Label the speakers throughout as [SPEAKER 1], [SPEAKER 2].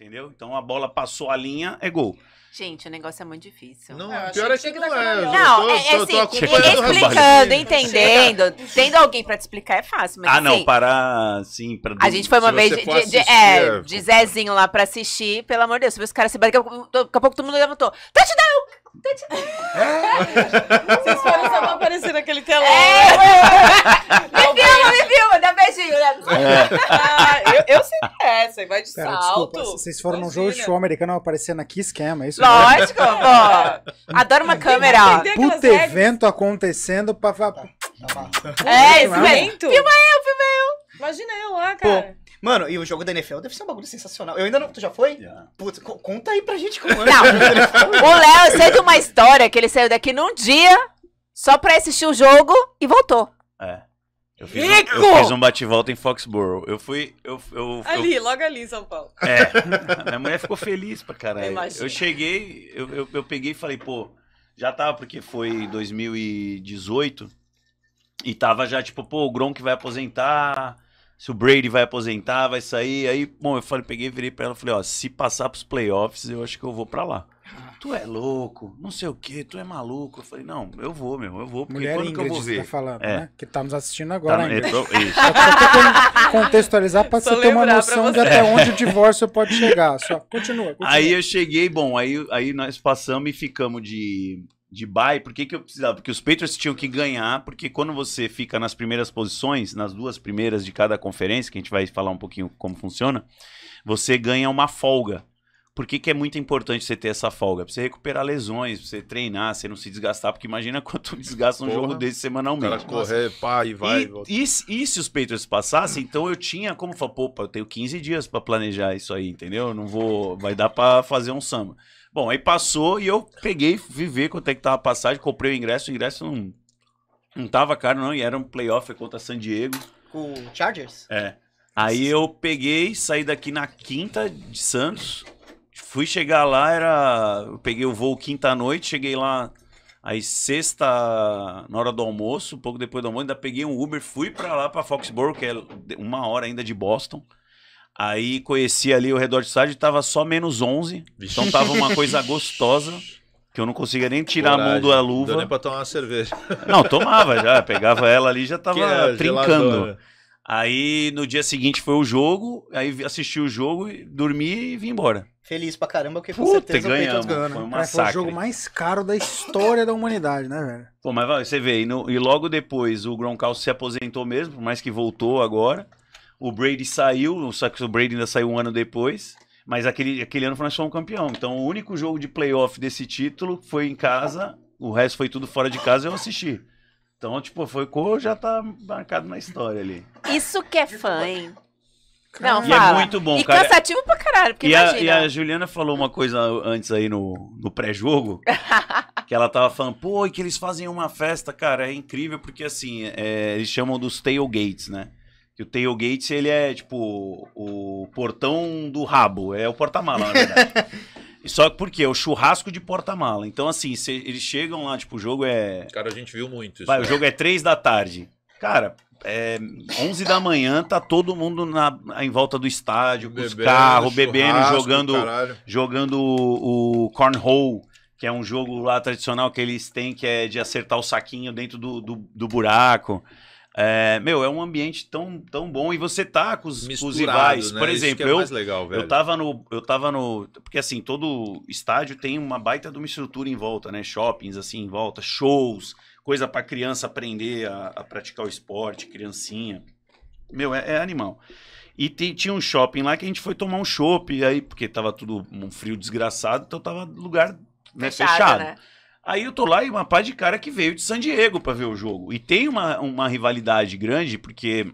[SPEAKER 1] Entendeu? Então a bola passou a linha, é gol. Gente, o negócio é muito difícil. Não, não pior é que, que não é. Eu não, tô, é, é tô, assim, tô explicando, entendendo, tendo alguém pra te explicar é fácil. Mas, ah, assim, não, parar sim. Pra, a gente foi uma vez de, assistir, de, é, é, de Zezinho lá pra assistir, pelo amor de Deus, você vê os caras se batem, daqui a pouco todo mundo levantou. Touchdown! Touchdown! Vocês foram só pra aparecer naquele telão. É, me filma, me filma, dá beijinho, né? É. de Pera, salto. Desculpa, vocês foram Imagina. num jogo de show americano aparecendo aqui, esquema, é isso? Lógico, pô. Adoro uma câmera. Puta evento acontecendo pra... pra... Tá, tá é, esse evento. Filma eu, filma eu. Imagina eu lá, cara. Pô. Mano, e o jogo da NFL deve ser um bagulho sensacional. Eu ainda não. Tu já foi? Yeah. Putz, conta aí pra gente como é. Não. o Léo, eu sei de uma história que ele saiu daqui num dia só pra assistir o jogo e voltou. É. Eu fiz, Rico! Um, eu fiz um bate-volta em Foxborough. Eu fui. Eu, eu, ali, eu, logo ali em São Paulo. É. minha mulher ficou feliz pra caralho. Eu, eu cheguei, eu, eu, eu, peguei e falei, pô, já tava, porque foi 2018. E tava já, tipo, pô, o Gronk vai aposentar. Se o Brady vai aposentar, vai sair. Aí, bom, eu falei, peguei, virei pra ela e falei, ó, se passar pros playoffs, eu acho que eu vou pra lá tu é louco, não sei o que, tu é maluco. Eu falei, não, eu vou, meu, eu vou, porque Mulher Ingrid, que eu vou tá ver? Tá falando, é. né? Que tá nos assistindo tá agora, tá, Tô, isso. Só contextualizar pra só você ter uma noção de até é. onde o divórcio pode chegar. Só continua, continua, Aí eu cheguei, bom, aí, aí nós passamos e ficamos de, de bye. Por que, que eu precisava? Porque os Patriots tinham que ganhar, porque quando você fica nas primeiras posições, nas duas primeiras de cada conferência, que a gente vai falar um pouquinho como funciona, você ganha uma folga. Por que, que é muito importante você ter essa folga? Pra você recuperar lesões, pra você treinar, você não se desgastar, porque imagina quanto desgasta um Porra, jogo desse semanalmente. Cara, correr, pá, e vai. E, volta. e, e se os Patriots passassem, então eu tinha como falar, pô, eu tenho 15 dias para planejar isso aí, entendeu? não vou. Vai dar para fazer um samba. Bom, aí passou e eu peguei, viver quanto é que tava a passagem, comprei o ingresso, o ingresso não, não tava caro, não, e era um playoff contra San Diego. Com o Chargers? É. Aí eu peguei, saí daqui na quinta de Santos Fui chegar lá, era. Eu peguei o voo quinta-noite, cheguei lá às sexta, na hora do almoço, um pouco depois do almoço, ainda peguei um Uber, fui para lá, para Foxborough, que é uma hora ainda de Boston. Aí conheci ali o redor de estádio, tava só menos 11. Vixe. Então tava uma coisa gostosa, que eu não conseguia nem tirar Coragem. a mão da luva. Não deu nem pra tomar uma cerveja. Não, tomava já, pegava ela ali já tava é, trincando. Geladora. Aí no dia seguinte foi o jogo, aí assisti o jogo, dormi e vim embora. Feliz pra caramba, porque com Puta, certeza ganhamos, o ganhou. Né? Foi, um foi o jogo mais caro da história da humanidade, né, velho? Pô, mas você vê, e, no, e logo depois o Gronkowski se aposentou mesmo, por mais que voltou agora. O Brady saiu, só que o Brady ainda saiu um ano depois. Mas aquele, aquele ano nós um campeão. Então o único jogo de playoff desse título foi em casa, o resto foi tudo fora de casa e eu assisti. Então, tipo, foi cor já tá marcado na história ali. Isso que é fã, hein? Não, e é fala. é muito bom, e cara. E cansativo pra caralho, porque e A, e a Juliana falou uma coisa antes aí no, no pré-jogo, que ela tava falando, pô, e que eles fazem uma festa, cara, é incrível, porque assim, é, eles chamam dos tailgates, né? Que o tailgate, ele é tipo o portão do rabo, é o porta-mala, na verdade. Só porque é o churrasco de porta-mala. Então, assim, cê, eles chegam lá, tipo, o jogo é. Cara, a gente viu muito isso. Vai, né? o jogo é três da tarde. Cara, é 11 da manhã, tá todo mundo na, em volta do estádio, bebendo, com os carros, bebendo, jogando, jogando o, o cornhole, que é um jogo lá tradicional que eles têm, que é de acertar o saquinho dentro do, do, do buraco. É, meu, é um ambiente tão, tão bom e você tá com os, com os rivais. Né? Por é exemplo, é eu, legal, eu tava no. Eu tava no. Porque assim, todo estádio tem uma baita de uma estrutura em volta, né? Shoppings assim em volta, shows, coisa para criança aprender a, a, praticar o esporte, criancinha. Meu, é, é animal. E tinha um shopping lá que a gente foi tomar um chopp, aí, porque tava tudo um frio desgraçado, então tava lugar né, fechado. fechado. Né? Aí eu tô lá e uma pá de cara que veio de San Diego para ver o jogo. E tem uma, uma rivalidade grande, porque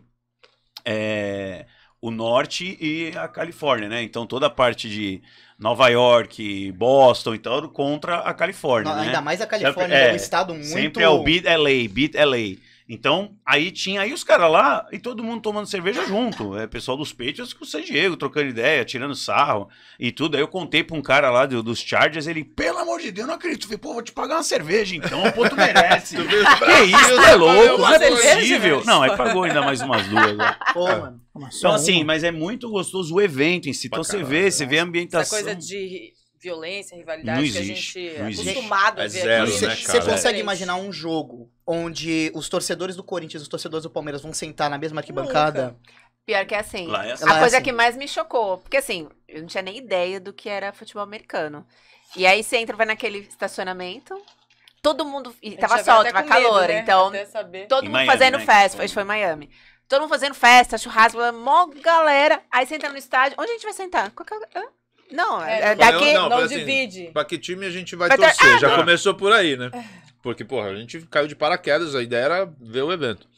[SPEAKER 1] é, o norte e a Califórnia, né? Então toda a parte de Nova York, Boston e tal, contra a Califórnia. Não, né? Ainda mais a Califórnia, é, é um é, estado muito. Sempre é o Beat LA, Beat LA. Então, aí tinha aí os caras lá e todo mundo tomando cerveja junto. É, pessoal dos Patriots com o San Diego, trocando ideia, tirando sarro e tudo. Aí eu contei pra um cara lá do, dos Chargers, ele, pelo amor de Deus, não acredito. Eu falei, pô, vou te pagar uma cerveja então, pô, tu merece. que é isso, é louco, não é possível. Né? Não, aí pagou ainda mais umas duas. Né? Pô, é. mano. Então, assim, mas é muito gostoso o evento em si. Então, você vê, você né? vê a ambientação. Essa coisa de violência, rivalidade não existe, que a gente não é existe. é acostumado zero, a ver. Zero, né, né? Você é. consegue imaginar um jogo onde os torcedores do Corinthians e os torcedores do Palmeiras vão sentar na mesma arquibancada? Nunca. Pior que é assim. É assim. a coisa que mais me chocou, porque assim, eu não tinha nem ideia do que era futebol americano. E aí você entra, vai naquele estacionamento, todo mundo. E tava sol, tava calor, medo, né? então. Todo mundo Miami, fazendo né? festa. Foi, foi Miami. Todo mundo fazendo festa, churrasco, mó galera. Aí você entra no estádio. Onde a gente vai sentar? Qualquer... É não, é, é daqui. Não, não assim, divide. Pra que time a gente vai, vai torcer? Ter... Ah, Já não. começou por aí, né? É. Porque, porra, a gente caiu de paraquedas, a ideia era ver o evento.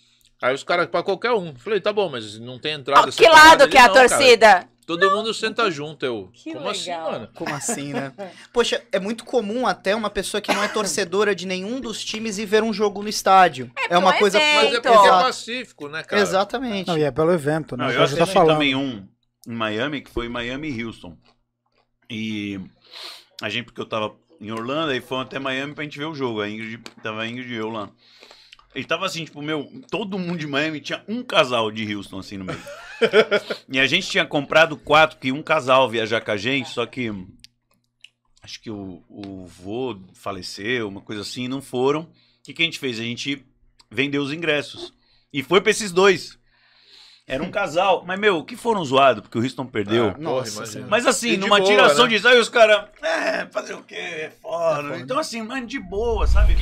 [SPEAKER 1] Aí os caras, pra qualquer um. Falei, tá bom, mas não tem entrada. que tá lado que é a não, torcida? Cara. Todo não. mundo senta junto, eu. Que Como assim, legal. assim, mano? Como assim, né? Poxa, é muito comum até uma pessoa que não é torcedora de nenhum dos times e ver um jogo no estádio. É, é uma é coisa. Evento. Mas é porque é pacífico, né, cara? Exatamente. Não, e é pelo evento, né? Não, eu assisti tá falando. também um em Miami que foi Miami e Houston. E a gente, porque eu tava em Orlando, aí foram até Miami pra gente ver o jogo. A Ingrid, tava a Ingrid e eu lá. Ele tava assim, tipo, meu, todo mundo de Miami tinha um casal de Houston assim no meio. e a gente tinha comprado quatro, que um casal viajar com a gente, só que acho que o, o vô faleceu, uma coisa assim, não foram. O que, que a gente fez? A gente vendeu os ingressos. E foi pra esses dois. Era um casal. Mas, meu, que foram zoados, porque o Houston perdeu. Ah, nossa, Porra, mas assim, numa boa, tiração né? de ensaio, os caras. É, fazer o quê? É foda. É foda. Então, assim, mano, de boa, sabe?